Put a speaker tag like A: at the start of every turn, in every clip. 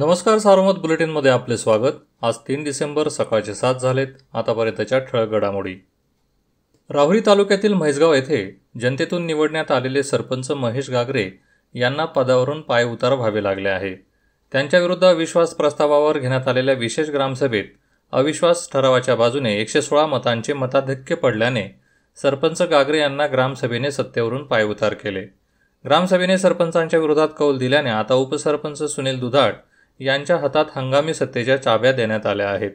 A: नमस्कार सार्वमत बुलेटिनमध्ये आपले स्वागत आज तीन डिसेंबर सकाळचे सात झालेत आतापर्यंतच्या ठळक घडामोडी राहुरी तालुक्यातील म्हैसगाव येथे जनतेतून निवडण्यात आलेले सरपंच महेश गागरे यांना पदावरून पाय व्हावे लागले आहे त्यांच्याविरुद्ध अविश्वास प्रस्तावावर घेण्यात आलेल्या विशेष ग्रामसभेत अविश्वास ठरावाच्या बाजूने एकशे सोळा मतांचे मताधिक्य पडल्याने सरपंच गागरे यांना ग्रामसभेने सत्तेवरून पायउतार केले ग्रामसभेने सरपंचांच्या विरोधात कौल दिल्याने आता उपसरपंच सुनील दुधाट यांच्या हातात हंगामी सत्तेच्या चाव्या देण्यात आल्या आहेत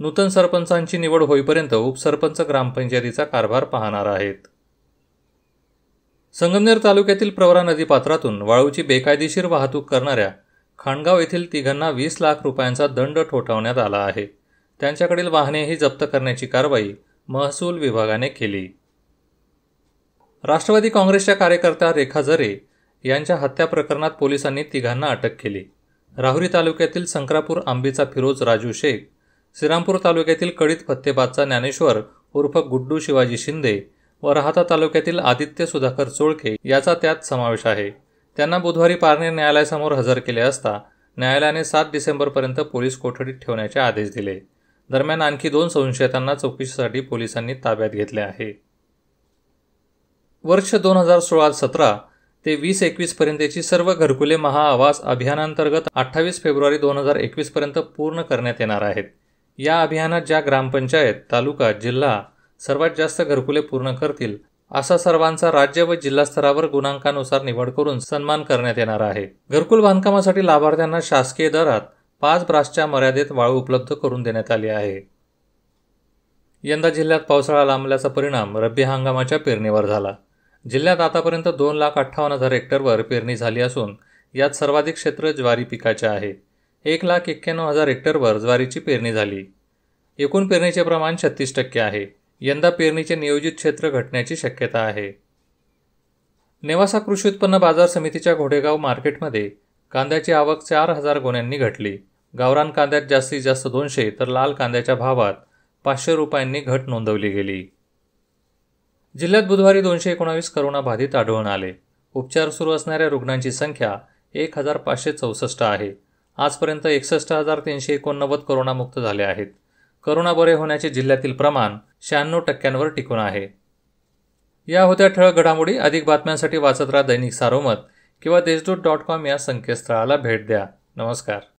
A: नूतन सरपंचांची निवड होईपर्यंत उपसरपंच ग्रामपंचायतीचा कारभार पाहणार आहेत संगमनेर तालुक्यातील प्रवरा नदीपात्रातून वाळूची बेकायदेशीर वाहतूक करणाऱ्या खाणगाव येथील तिघांना वीस लाख रुपयांचा दंड ठोठावण्यात आला आहे त्यांच्याकडील वाहनेही जप्त करण्याची कारवाई महसूल विभागाने केली राष्ट्रवादी काँग्रेसच्या कार्यकर्त्या रेखा जरे यांच्या हत्या प्रकरणात पोलिसांनी तिघांना अटक केली राहुरी तालुक्यातील संक्रापूर आंबीचा फिरोज राजू शेख श्रीरामपूर तालुक्यातील कडीत फत्तेबादचा ज्ञानेश्वर उर्फ गुड्डू शिवाजी शिंदे व राहता तालुक्यातील आदित्य सुधाकर चोळके याचा त्यात समावेश आहे त्यांना बुधवारी पारणे न्यायालयासमोर हजर केले असता न्यायालयाने सात डिसेंबरपर्यंत पोलीस कोठडीत ठेवण्याचे आदेश दिले दरम्यान आणखी दोन संशयितांना चौकशीसाठी पोलिसांनी ताब्यात घेतले आहे वर्ष दोन हजार सोळा सतरा ते वीस एकवीस पर्यंतची सर्व घरकुले महाआवास अभियानांतर्गत अठ्ठावीस फेब्रुवारी दोन हजार पर्यंत पूर्ण करण्यात येणार आहेत या अभियानात ज्या ग्रामपंचायत तालुका जिल्हा सर्वात जास्त घरकुले पूर्ण करतील असा सर्वांचा राज्य व जिल्हा स्तरावर गुणांकानुसार निवड करून सन्मान करण्यात येणार आहे घरकुल बांधकामासाठी लाभार्थ्यांना शासकीय दरात पाच ब्रासच्या मर्यादेत वाळू उपलब्ध करून देण्यात आली आहे यंदा जिल्ह्यात पावसाळा लांबल्याचा परिणाम रब्बी हंगामाच्या पेरणीवर झाला जिल्ह्यात आतापर्यंत दोन लाख अठ्ठावन्न हजार हेक्टरवर पेरणी झाली असून यात सर्वाधिक क्षेत्र ज्वारी पिकाचे आहे एक लाख एक्क्याण्णव हजार हेक्टरवर ज्वारीची पेरणी झाली एकूण पेरणीचे प्रमाण छत्तीस टक्के आहे यंदा पेरणीचे नियोजित क्षेत्र घटण्याची शक्यता आहे नेवासा कृषी उत्पन्न बाजार समितीच्या घोडेगाव मार्केटमध्ये कांद्याची आवक चार हजार गुन्ह्यांनी घटली गावरान कांद्यात जास्तीत जास्त दोनशे तर लाल कांद्याच्या भावात पाचशे रुपयांनी घट नोंदवली गेली जिल्ह्यात बुधवारी दोनशे एकोणावीस बाधित आढळून आले उपचार सुरू असणाऱ्या रुग्णांची संख्या एक हजार पाचशे चौसष्ट आहे आजपर्यंत एकसष्ट हजार तीनशे एकोणनव्वद करोनामुक्त झाले आहेत करोना बरे होण्याचे जिल्ह्यातील प्रमाण शहाण्णव टक्क्यांवर टिकून आहे या होत्या ठळक घडामोडी अधिक बातम्यांसाठी वाचत राहा दैनिक सारोमत किंवा देशदूत डॉट कॉम या संकेतस्थळाला भेट द्या नमस्कार